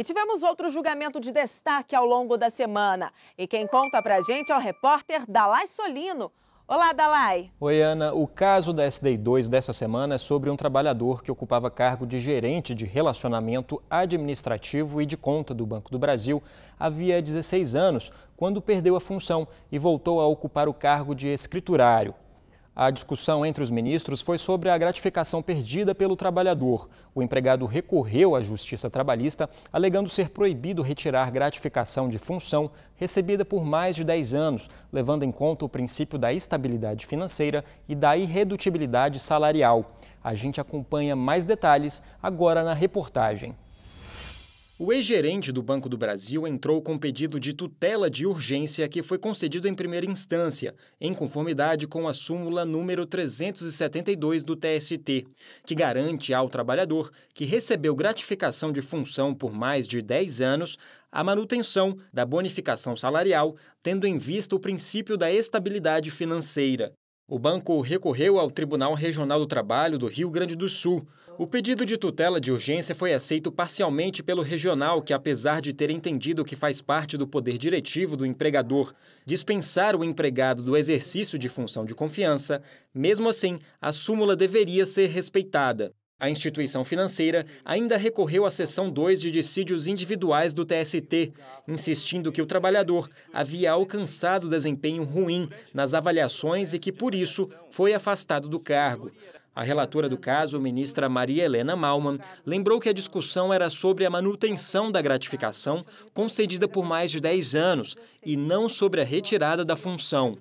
E tivemos outro julgamento de destaque ao longo da semana. E quem conta pra gente é o repórter Dalai Solino. Olá, Dalai. Oi, Ana. O caso da SDI2 dessa semana é sobre um trabalhador que ocupava cargo de gerente de relacionamento administrativo e de conta do Banco do Brasil havia 16 anos, quando perdeu a função e voltou a ocupar o cargo de escriturário. A discussão entre os ministros foi sobre a gratificação perdida pelo trabalhador. O empregado recorreu à Justiça Trabalhista, alegando ser proibido retirar gratificação de função recebida por mais de 10 anos, levando em conta o princípio da estabilidade financeira e da irredutibilidade salarial. A gente acompanha mais detalhes agora na reportagem. O ex-gerente do Banco do Brasil entrou com pedido de tutela de urgência que foi concedido em primeira instância, em conformidade com a súmula número 372 do TST, que garante ao trabalhador que recebeu gratificação de função por mais de 10 anos a manutenção da bonificação salarial, tendo em vista o princípio da estabilidade financeira. O banco recorreu ao Tribunal Regional do Trabalho do Rio Grande do Sul. O pedido de tutela de urgência foi aceito parcialmente pelo regional, que, apesar de ter entendido que faz parte do poder diretivo do empregador dispensar o empregado do exercício de função de confiança, mesmo assim, a súmula deveria ser respeitada. A instituição financeira ainda recorreu à seção 2 de dissídios individuais do TST, insistindo que o trabalhador havia alcançado desempenho ruim nas avaliações e que, por isso, foi afastado do cargo. A relatora do caso, ministra Maria Helena Malman, lembrou que a discussão era sobre a manutenção da gratificação concedida por mais de 10 anos e não sobre a retirada da função.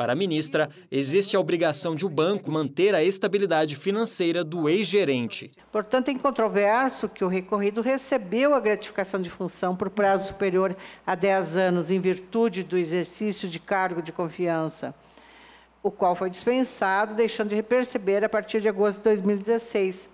Para a ministra, existe a obrigação de o banco manter a estabilidade financeira do ex-gerente. Portanto, é incontroverso que o recorrido recebeu a gratificação de função por prazo superior a 10 anos em virtude do exercício de cargo de confiança, o qual foi dispensado, deixando de perceber a partir de agosto de 2016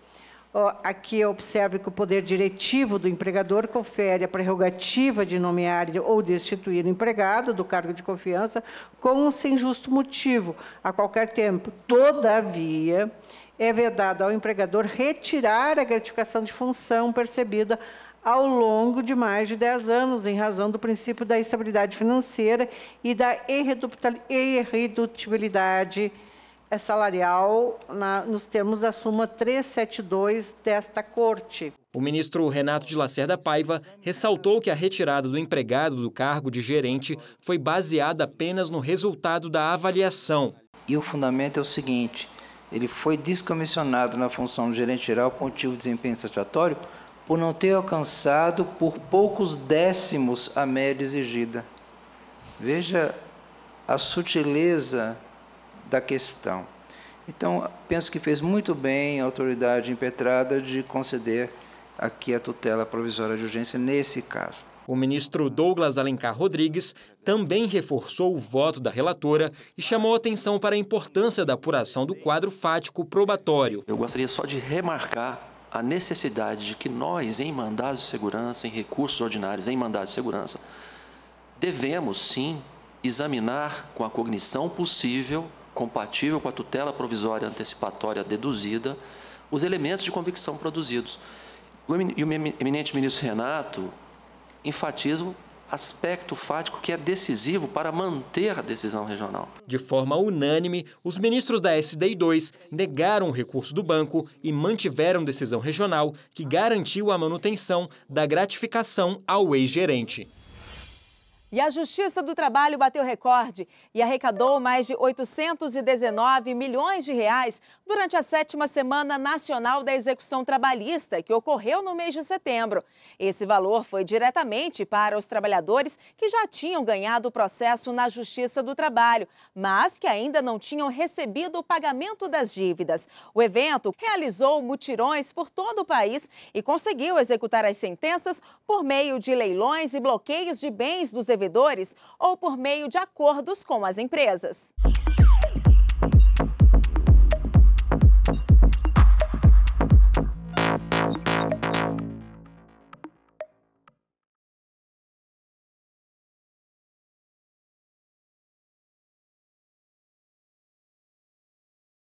Aqui observe que o poder diretivo do empregador confere a prerrogativa de nomear ou destituir o empregado do cargo de confiança com ou sem justo motivo, a qualquer tempo. Todavia, é vedado ao empregador retirar a gratificação de função percebida ao longo de mais de 10 anos, em razão do princípio da estabilidade financeira e da irredutibilidade é salarial na, nos termos da Suma 372 desta Corte. O ministro Renato de Lacerda Paiva ressaltou que a retirada do empregado do cargo de gerente foi baseada apenas no resultado da avaliação. E o fundamento é o seguinte: ele foi descomissionado na função de gerente geral por motivo de desempenho satisfatório por não ter alcançado por poucos décimos a média exigida. Veja a sutileza da questão. Então, penso que fez muito bem a autoridade impetrada de conceder aqui a tutela provisória de urgência nesse caso. O ministro Douglas Alencar Rodrigues também reforçou o voto da relatora e chamou atenção para a importância da apuração do quadro fático probatório. Eu gostaria só de remarcar a necessidade de que nós, em mandados de segurança, em recursos ordinários, em mandados de segurança, devemos sim examinar com a cognição possível compatível com a tutela provisória antecipatória deduzida, os elementos de convicção produzidos. E o eminente ministro Renato enfatiza aspecto fático que é decisivo para manter a decisão regional. De forma unânime, os ministros da SDI2 negaram o recurso do banco e mantiveram decisão regional que garantiu a manutenção da gratificação ao ex-gerente. E a Justiça do Trabalho bateu recorde e arrecadou mais de 819 milhões de reais durante a sétima Semana Nacional da Execução Trabalhista, que ocorreu no mês de setembro. Esse valor foi diretamente para os trabalhadores que já tinham ganhado o processo na Justiça do Trabalho, mas que ainda não tinham recebido o pagamento das dívidas. O evento realizou mutirões por todo o país e conseguiu executar as sentenças por meio de leilões e bloqueios de bens dos devedores ou por meio de acordos com as empresas.